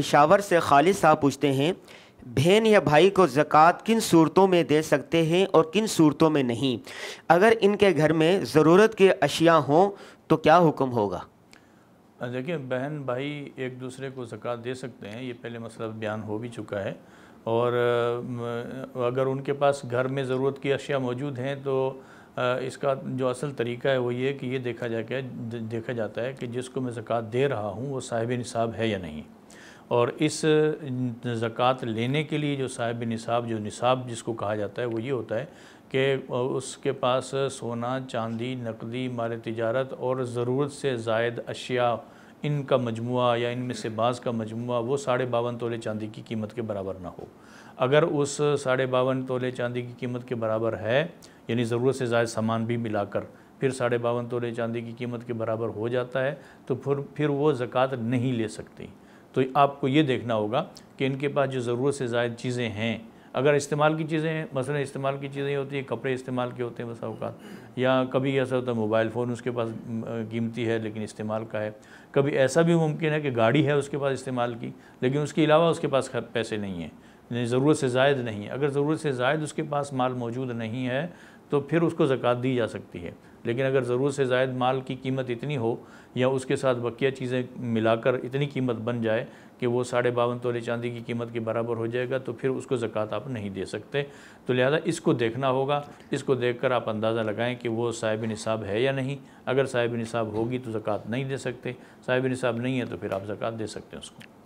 पिशावर से खालिद साहब पूछते हैं बहन या भाई को ज़क़़त किन सूरतों में दे सकते हैं और किन सूरतों में नहीं अगर इनके घर में ज़रूरत के अशिया हों तो क्या हुक्म होगा देखिए बहन भाई एक दूसरे को ज़क़़त दे सकते हैं ये पहले मसला बयान हो भी चुका है और अगर उनके पास घर में ज़रूरत की अशिया मौजूद हैं तो इसका जो असल तरीका है वो ये कि ये देखा जाके देखा जाता है कि जिसको मैं ज़क़़त दे रहा हूँ वो साहिब निसाब है या नहीं और इस ज़क़़त लेने के लिए जो साहिब निसाब जो निसाब जिसको कहा जाता है वो ये होता है कि उसके पास सोना चांदी नकदी माल तजारत और ज़रूरत से जायद अशिया इनका मजमु या इनमें से बाज़ का मजमु वो साढ़े बावन तोले चांदी की कीमत के बराबर ना हो अगर उस साढ़े बावन तोले चांदी की कीमत के बराबर है यानी ज़रूरत से ज़ायद सामान भी मिलाकर फिर साढ़े बावन तोले चांदी की कीमत के बराबर हो जाता है तो फिर फिर वो ज़क़़त नहीं ले सकती तो आपको ये देखना होगा कि इनके पास जो ज़रूरत से ज़ायद चीज़ें हैं अगर इस्तेमाल की चीज़ें हैं मसला इस्तेमाल की चीज़ें होती हैं कपड़े इस्तेमाल के होते हैं बस अवकात या कभी ऐसा होता है मोबाइल फ़ोन उसके पास कीमती है लेकिन इस्तेमाल का है कभी ऐसा भी मुमकिन है कि गाड़ी है उसके पास इस्तेमाल की लेकिन उसके अलावा उसके पास पैसे नहीं हैं ज़रूरत से जायद नहीं है अगर ज़रूरत से जायद उसके पास माल मौजूद नहीं है तो फिर उसको ज़क़़त दी जा सकती है लेकिन अगर ज़रूरत से जायद माल की कीमत इतनी हो या उसके साथ बकिया चीज़ें मिलाकर इतनी कीमत बन जाए कि वो साढ़े बावन तोले चांदी की कीमत के बराबर हो जाएगा तो फिर उसको ज़क़़त आप नहीं दे सकते तो लिहाजा इसको देखना होगा इसको देखकर आप अंदाज़ा लगाएं कि वो साहिब निसाब है या नहीं अगर साहिब निसाब होगी तो ज़क़़त नहीं दे सकते साहिब निसाब नहीं है तो फिर आप ज़क़़त दे सकते हैं उसको